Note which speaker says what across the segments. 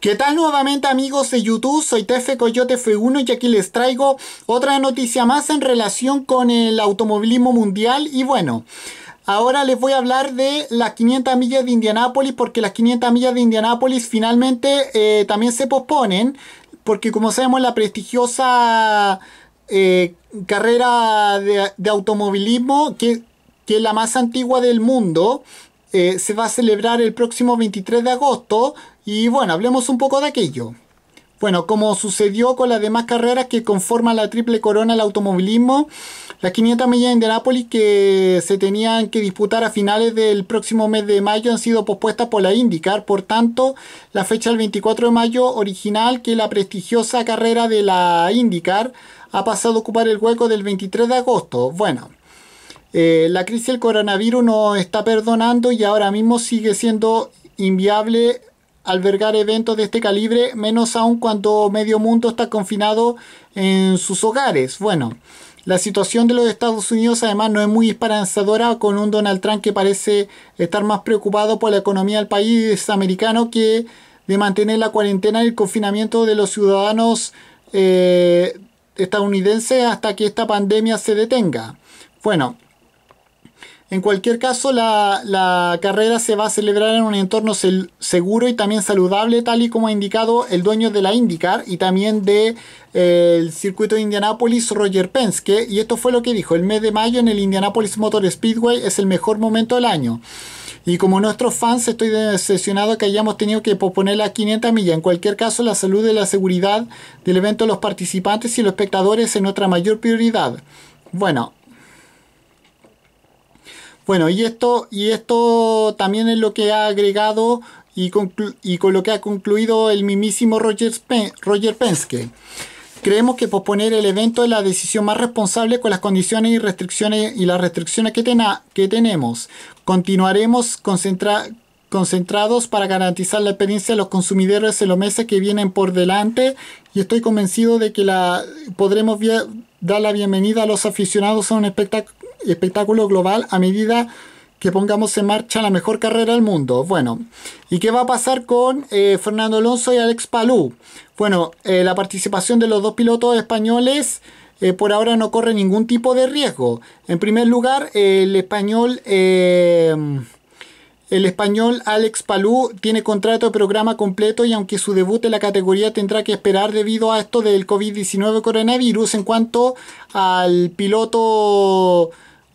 Speaker 1: ¿Qué tal nuevamente amigos de YouTube? Soy Tefe Coyote F1 y aquí les traigo otra noticia más en relación con el automovilismo mundial y bueno... Ahora les voy a hablar de las 500 millas de Indianápolis porque las 500 millas de Indianápolis finalmente eh, también se posponen porque como sabemos la prestigiosa eh, carrera de, automovilismo que, es la más antigua del mundo eh, se va a celebrar el próximo 23 de agosto y bueno, hablemos un poco de aquello. Bueno, como sucedió con las demás carreras que conforman la triple corona del automovilismo, las 500 millas de Indianapolis que se tenían que disputar a finales del próximo mes de mayo han sido pospuestas por la IndyCar, por tanto, la fecha del 24 de mayo original que la prestigiosa carrera de la IndyCar ha pasado a ocupar el hueco del 23 de agosto. Bueno, eh, la crisis del coronavirus no está perdonando y ahora mismo sigue siendo inviable albergar eventos de este calibre, menos aún cuando medio mundo está confinado en sus hogares. Bueno, la situación de los Estados Unidos además no es muy esperanzadora con un Donald Trump que parece estar más preocupado por la economía del país americano que de mantener la cuarentena y el confinamiento de los ciudadanos eh, estadounidenses hasta que esta pandemia se detenga. Bueno, en cualquier caso, la, carrera se va a celebrar en un entorno seguro y también saludable, tal y como ha indicado el dueño de la IndyCar y también del eh, circuito de Indianápolis, Roger Penske. Y esto fue lo que dijo, el mes de mayo en el Indianapolis Motor Speedway es el mejor momento del año. Y como nuestros fans estoy decepcionado que hayamos tenido que posponer las 500 millas. En cualquier caso, la salud y la seguridad del evento los participantes y los espectadores es nuestra mayor prioridad. Bueno, bueno, y esto, y esto también es lo que ha agregado y, y con lo que ha concluido el mismísimo Roger, Pen Roger Penske. Creemos que posponer el evento es la decisión más responsable con las condiciones y restricciones y las restricciones que, que tenemos. Continuaremos concentrados para garantizar la experiencia de los consumidores en los meses que vienen por delante y estoy convencido de que la podremos dar la bienvenida a los aficionados a un espectáculo espectáculo global a medida que pongamos en marcha la mejor carrera del mundo. Bueno, ¿y qué va a pasar con eh, Fernando Alonso y Alex Palú? Bueno, eh, la participación de los dos pilotos españoles eh, por ahora no corre ningún tipo de riesgo. En primer lugar, el español... El español Alex Palú tiene contrato de programa completo y aunque su debut en la categoría tendrá que esperar debido a esto del COVID-19 coronavirus, en cuanto al piloto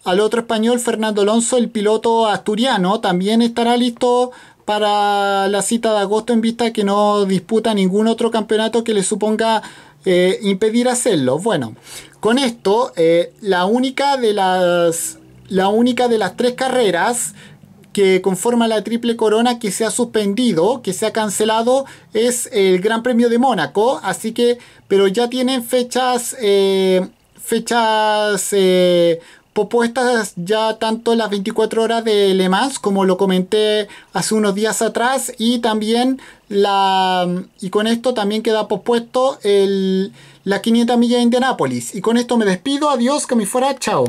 Speaker 1: al otro español, Fernando Alonso, el piloto asturiano, también estará listo para la cita de agosto en vista que no disputa ningún otro campeonato que le suponga eh, impedir hacerlo. Bueno, con esto, eh, la, única de las, la única de las tres carreras que conforma la triple corona que se ha suspendido, que se ha cancelado, es el Gran Premio de Mónaco. Así que, pero ya tienen fechas, eh, fechas propuestas ya tanto las 24 horas de Le como lo comenté hace unos días atrás, y también la. Y con esto también queda pospuesto el, la 500 millas de Indianápolis. Y con esto me despido, adiós, que me fuera, chao.